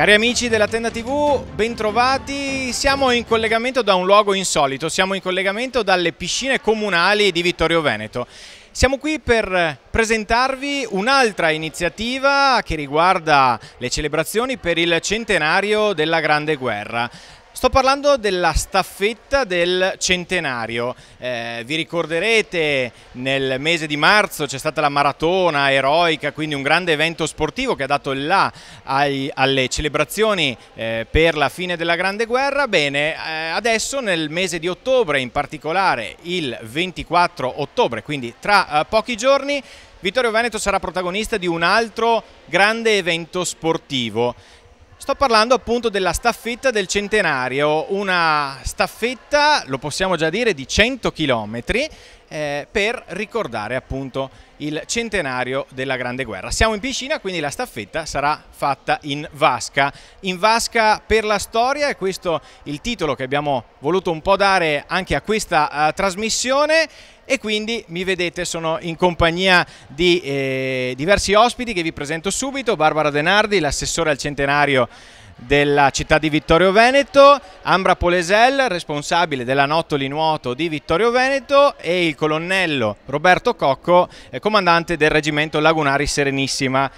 Cari amici della Tenda TV, bentrovati. Siamo in collegamento da un luogo insolito, siamo in collegamento dalle piscine comunali di Vittorio Veneto. Siamo qui per presentarvi un'altra iniziativa che riguarda le celebrazioni per il centenario della Grande Guerra. Sto parlando della staffetta del centenario. Eh, vi ricorderete nel mese di marzo c'è stata la maratona eroica, quindi un grande evento sportivo che ha dato il là ai, alle celebrazioni eh, per la fine della Grande Guerra. Bene, eh, adesso nel mese di ottobre, in particolare il 24 ottobre, quindi tra eh, pochi giorni, Vittorio Veneto sarà protagonista di un altro grande evento sportivo. Sto parlando appunto della staffetta del centenario, una staffetta, lo possiamo già dire, di 100 km eh, per ricordare appunto il centenario della Grande Guerra. Siamo in piscina, quindi la staffetta sarà fatta in vasca. In vasca per la storia è questo il titolo che abbiamo voluto un po' dare anche a questa uh, trasmissione e quindi mi vedete sono in compagnia di eh, diversi ospiti che vi presento subito, Barbara Denardi, l'assessore al centenario della città di Vittorio Veneto, Ambra Polesel, responsabile della Nottoli Nuoto di Vittorio Veneto e il colonnello Roberto Cocco, eh, comandante del reggimento Lagunari Serenissima.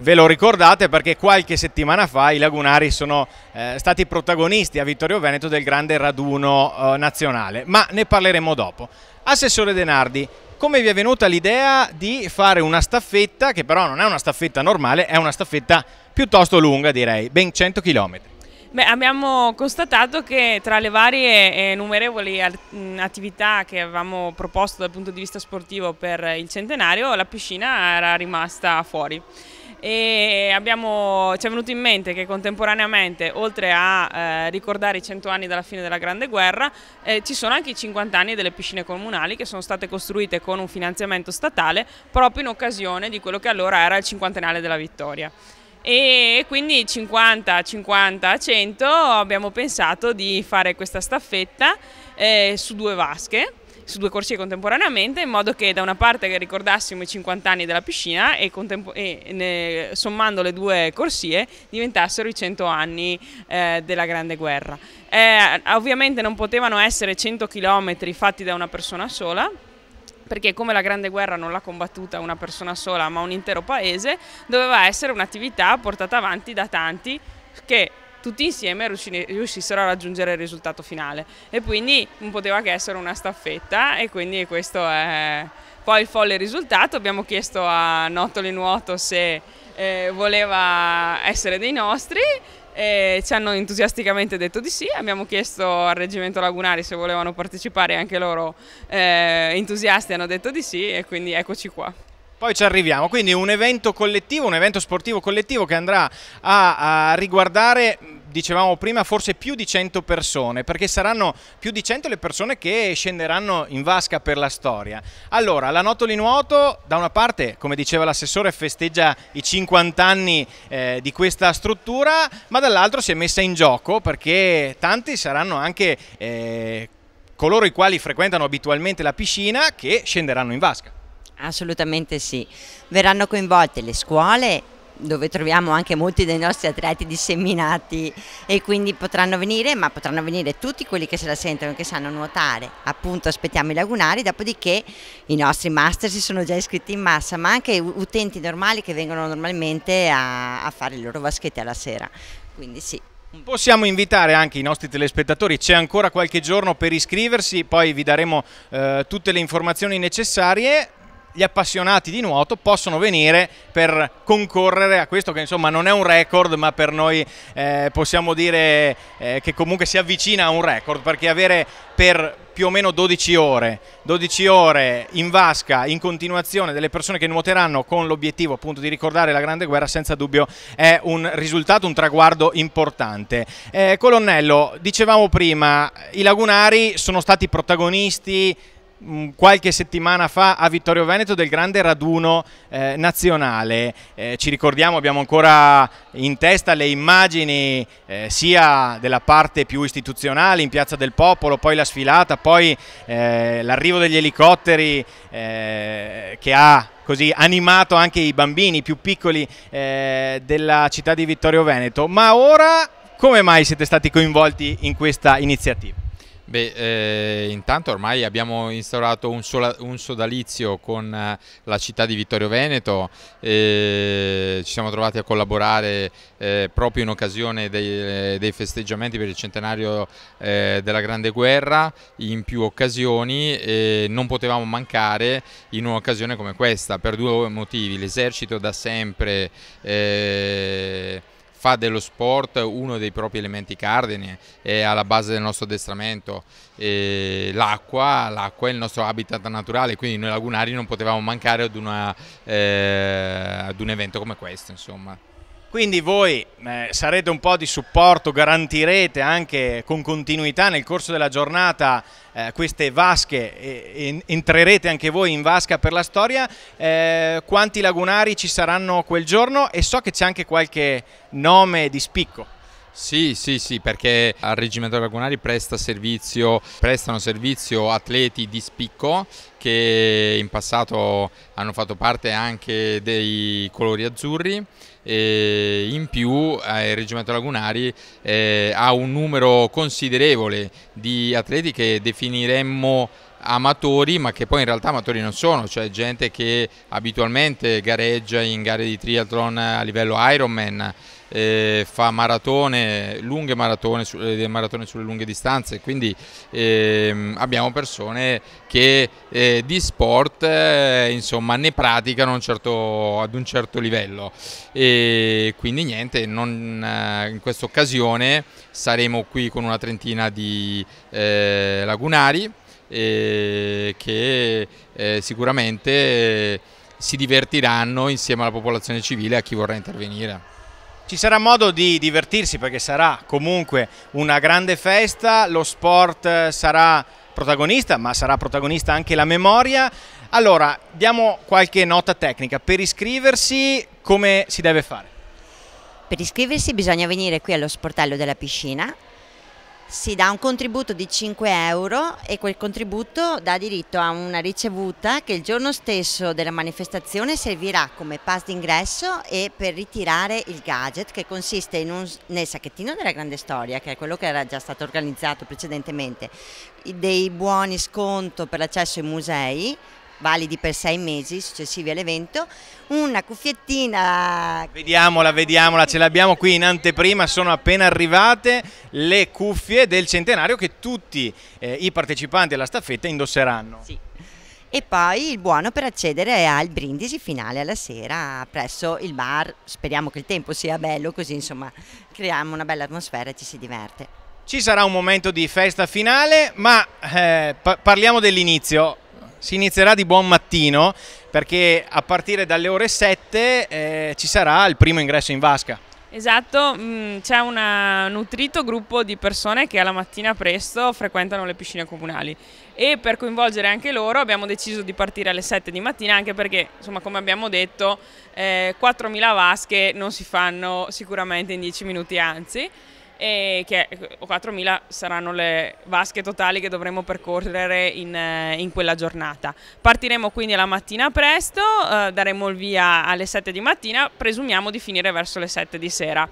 Ve lo ricordate perché qualche settimana fa i lagunari sono eh, stati protagonisti a Vittorio Veneto del grande raduno eh, nazionale, ma ne parleremo dopo. Assessore De Nardi, come vi è venuta l'idea di fare una staffetta, che però non è una staffetta normale, è una staffetta piuttosto lunga direi, ben 100 km? Beh, abbiamo constatato che tra le varie e numerevoli attività che avevamo proposto dal punto di vista sportivo per il centenario, la piscina era rimasta fuori e abbiamo, ci è venuto in mente che contemporaneamente, oltre a eh, ricordare i 100 anni dalla fine della Grande Guerra, eh, ci sono anche i 50 anni delle piscine comunali che sono state costruite con un finanziamento statale proprio in occasione di quello che allora era il cinquantenale della vittoria e quindi 50, 50, 100 abbiamo pensato di fare questa staffetta eh, su due vasche su due corsie contemporaneamente in modo che da una parte ricordassimo i 50 anni della piscina e, e ne, sommando le due corsie diventassero i 100 anni eh, della Grande Guerra. Eh, ovviamente non potevano essere 100 km fatti da una persona sola, perché come la Grande Guerra non l'ha combattuta una persona sola ma un intero paese, doveva essere un'attività portata avanti da tanti che tutti insieme riuscissero a raggiungere il risultato finale e quindi non poteva che essere una staffetta e quindi questo è poi il folle risultato, abbiamo chiesto a Nottoli Nuoto se eh, voleva essere dei nostri e ci hanno entusiasticamente detto di sì, abbiamo chiesto al Reggimento Lagunari se volevano partecipare anche loro eh, entusiasti hanno detto di sì e quindi eccoci qua. Poi ci arriviamo, quindi un evento collettivo, un evento sportivo collettivo che andrà a, a riguardare dicevamo prima, forse più di 100 persone, perché saranno più di 100 le persone che scenderanno in vasca per la storia. Allora, la Notoli Nuoto, da una parte, come diceva l'assessore, festeggia i 50 anni eh, di questa struttura, ma dall'altro si è messa in gioco perché tanti saranno anche eh, coloro i quali frequentano abitualmente la piscina che scenderanno in vasca. Assolutamente sì. Verranno coinvolte le scuole dove troviamo anche molti dei nostri atleti disseminati e quindi potranno venire, ma potranno venire tutti quelli che se la sentono, che sanno nuotare. Appunto aspettiamo i lagunari, dopodiché i nostri master si sono già iscritti in massa, ma anche utenti normali che vengono normalmente a, a fare le loro vaschette alla sera. Quindi sì. Possiamo invitare anche i nostri telespettatori, c'è ancora qualche giorno per iscriversi, poi vi daremo eh, tutte le informazioni necessarie gli appassionati di nuoto possono venire per concorrere a questo che insomma non è un record ma per noi eh, possiamo dire eh, che comunque si avvicina a un record perché avere per più o meno 12 ore, 12 ore in vasca in continuazione delle persone che nuoteranno con l'obiettivo appunto di ricordare la grande guerra senza dubbio è un risultato, un traguardo importante. Eh, Colonnello, dicevamo prima, i lagunari sono stati protagonisti Mm, qualche settimana fa a Vittorio Veneto del grande raduno eh, nazionale. Eh, ci ricordiamo, abbiamo ancora in testa le immagini eh, sia della parte più istituzionale in Piazza del Popolo, poi la sfilata, poi eh, l'arrivo degli elicotteri eh, che ha così animato anche i bambini più piccoli eh, della città di Vittorio Veneto. Ma ora come mai siete stati coinvolti in questa iniziativa? Beh, eh, intanto ormai abbiamo instaurato un, sola, un sodalizio con eh, la città di Vittorio Veneto, eh, ci siamo trovati a collaborare eh, proprio in occasione dei, eh, dei, festeggiamenti per il centenario della Grande Guerra in più occasioni e non potevamo mancare in un'occasione come questa per due motivi, l'esercito da sempre fa dello sport uno dei propri elementi cardini, è alla base del nostro addestramento. L'acqua, è il nostro habitat naturale, quindi noi lagunari non potevamo mancare ad, una, eh, ad un evento come questo. Insomma. Quindi voi eh, sarete un po' di supporto, garantirete anche con continuità nel corso della giornata eh, queste vasche, e, e, entrerete anche voi in vasca per la storia. Eh, quanti lagunari ci saranno quel giorno? E so che c'è anche qualche nome di spicco. Sì, sì, sì, perché al Reggimento Lagunari presta servizio, prestano servizio atleti di spicco che in passato hanno fatto parte anche dei colori azzurri e in più eh, il Reggimento Lagunari eh, ha un numero considerevole di atleti che definiremmo amatori ma che poi in realtà amatori non sono, cioè gente che abitualmente gareggia in gare di triathlon a livello Ironman eh, fa maratone, lunghe maratone, su, eh, maratone sulle lunghe distanze, quindi ehm, abbiamo persone che eh, di sport eh, insomma, ne praticano un certo, ad un certo livello e quindi niente, non, eh, in questa occasione saremo qui con una trentina di eh, lagunari che sicuramente si divertiranno insieme alla popolazione civile a chi vorrà intervenire. Ci sarà modo di divertirsi perché sarà comunque una grande festa, lo sport eh, sarà protagonista, ma sarà protagonista anche la memoria. Allora, diamo qualche nota tecnica. Per iscriversi come si deve fare? Per iscriversi bisogna venire qui allo sportello della piscina si dà un contributo di 5 euro e quel contributo dà diritto a una ricevuta che il giorno stesso della manifestazione servirà come pass d'ingresso e per ritirare il gadget che consiste un, nel sacchettino della grande storia, che è quello che era già stato organizzato precedentemente, dei buoni sconto per l'accesso ai musei validi per sei mesi successivi all'evento, una cuffiettina. Vediamola, vediamola, ce l'abbiamo qui in anteprima, sono appena arrivate le cuffie del centenario che tutti eh, i partecipanti alla staffetta indosseranno. Sì. E poi il buono per accedere al brindisi finale alla sera presso il bar. Speriamo che il tempo sia bello, così insomma creiamo una bella atmosfera e ci si diverte. Ci sarà un momento di festa finale, ma eh, parliamo dell'inizio. Si inizierà di buon mattino perché a partire dalle ore 7 eh, ci sarà il primo ingresso in vasca. Esatto, mm, c'è un nutrito gruppo di persone che alla mattina presto frequentano le piscine comunali e per coinvolgere anche loro abbiamo deciso di partire alle 7 di mattina anche perché, insomma, come abbiamo detto, eh, 4.000 vasche non si fanno sicuramente in 10 minuti, anzi e che 4.000 ecco, saranno le vasche totali che dovremo percorrere in, eh, in quella giornata. Partiremo quindi la mattina presto, eh, daremo il via alle 7 di mattina, presumiamo di finire verso le 7 di sera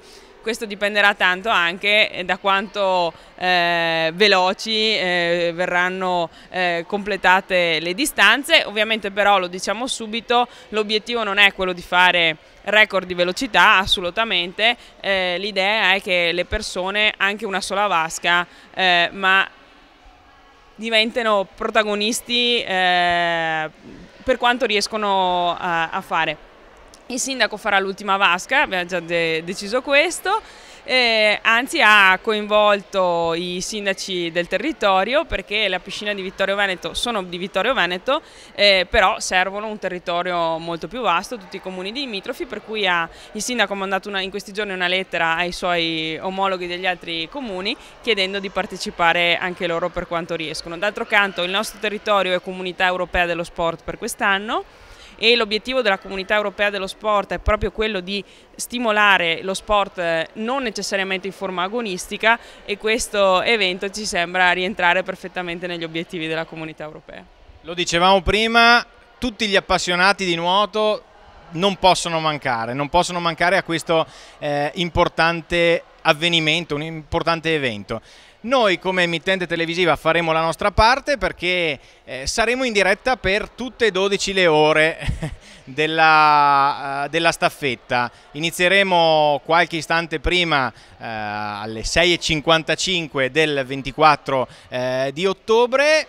questo dipenderà tanto anche eh, da quanto eh, veloci eh, verranno eh, completate le distanze, ovviamente però lo diciamo subito, l'obiettivo non è quello di fare record di velocità assolutamente, eh, l'idea è che le persone, anche una sola vasca, eh, ma diventino protagonisti per quanto riescono a, a fare. Il sindaco farà l'ultima vasca, abbiamo già de deciso questo, eh, anzi ha coinvolto i sindaci del territorio perché la piscina di Vittorio Veneto sono di Vittorio Veneto, eh, però servono un territorio molto più vasto, tutti i comuni di Mitrofi, per cui ha, il sindaco ha mandato una, in questi giorni una lettera ai suoi omologhi degli altri comuni chiedendo di partecipare anche loro per quanto riescono. D'altro canto il nostro territorio è comunità europea dello sport per quest'anno e l'obiettivo della comunità europea dello sport è proprio quello di stimolare lo sport eh, non necessariamente in forma agonistica e questo evento ci sembra rientrare perfettamente negli obiettivi della comunità europea. Lo dicevamo prima, tutti gli appassionati di nuoto non possono mancare, non possono mancare a questo eh, importante avvenimento, un importante evento. Noi come emittente televisiva faremo la nostra parte perché eh, saremo in diretta per tutte e 12 le ore della, uh, della staffetta. Inizieremo qualche istante prima uh, alle 6.55 del 24 uh, eh, di ottobre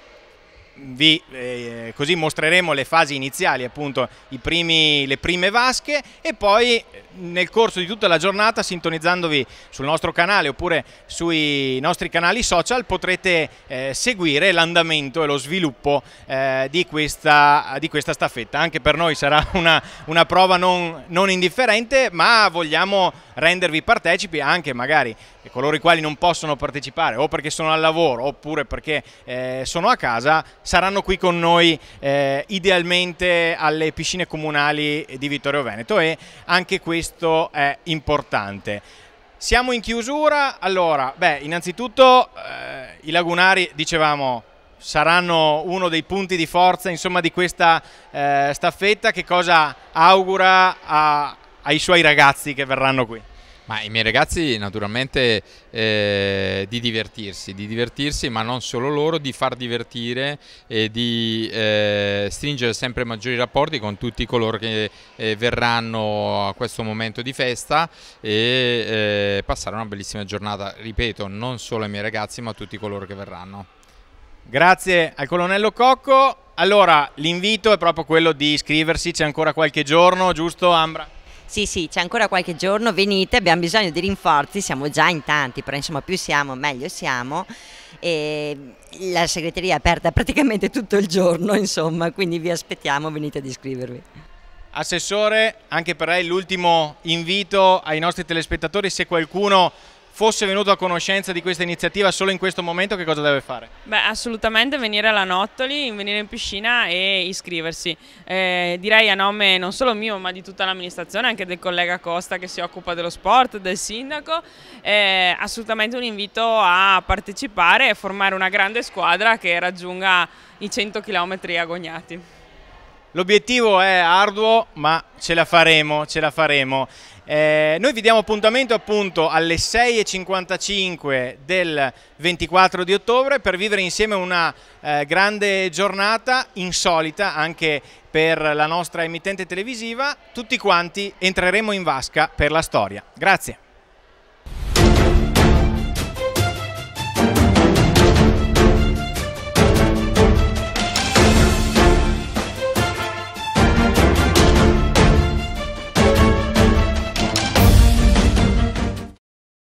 vi, eh, così mostreremo le fasi iniziali, appunto primi, le prime vasche e poi nel corso di tutta la giornata sintonizzandovi sul nostro canale oppure sui nostri canali social potrete eh, seguire l'andamento e lo sviluppo eh, di, questa, di, questa, staffetta. Anche per noi sarà una, una prova non, non, indifferente ma vogliamo rendervi partecipi anche magari coloro i quali non possono partecipare o perché sono al lavoro oppure perché eh, sono a casa saranno qui con noi eh, idealmente alle piscine comunali di Vittorio Veneto e anche questo questo è importante. Siamo in chiusura, allora, beh, innanzitutto eh, i lagunari, dicevamo, saranno uno dei punti di forza insomma, di questa eh, staffetta, che cosa augura a, ai suoi ragazzi che verranno qui? Ma i miei ragazzi naturalmente eh, di divertirsi, di divertirsi ma non solo loro, di far divertire e di eh, stringere sempre maggiori rapporti con tutti coloro che eh, verranno a questo momento di festa e eh, passare una bellissima giornata, ripeto, non solo ai miei ragazzi ma a tutti coloro che verranno. Grazie al colonnello Cocco. Allora, l'invito è proprio quello di iscriversi, c'è ancora qualche giorno, giusto Ambra? Sì, sì, c'è ancora qualche giorno, venite, abbiamo bisogno di rinforzi, siamo già in tanti, però insomma più siamo meglio siamo. E la segreteria è aperta praticamente tutto il giorno, insomma, quindi vi aspettiamo, venite ad iscrivervi. Assessore, anche per lei l'ultimo invito ai nostri telespettatori, se qualcuno fosse venuto a conoscenza di questa iniziativa solo in questo momento, che cosa deve fare? Beh, assolutamente venire alla Nottoli, venire in piscina e iscriversi. Eh, direi a nome non solo mio, ma di tutta l'amministrazione, anche del collega Costa che si occupa dello sport, del sindaco, eh, assolutamente un invito a partecipare e formare una grande squadra che raggiunga i 100 km agognati. L'obiettivo è arduo, ma ce la faremo, ce la faremo. Eh, noi vi diamo appuntamento appunto alle 6.55 del 24 di ottobre per vivere insieme una eh, grande giornata insolita anche per la nostra emittente televisiva. Tutti quanti entreremo in vasca per la storia. Grazie.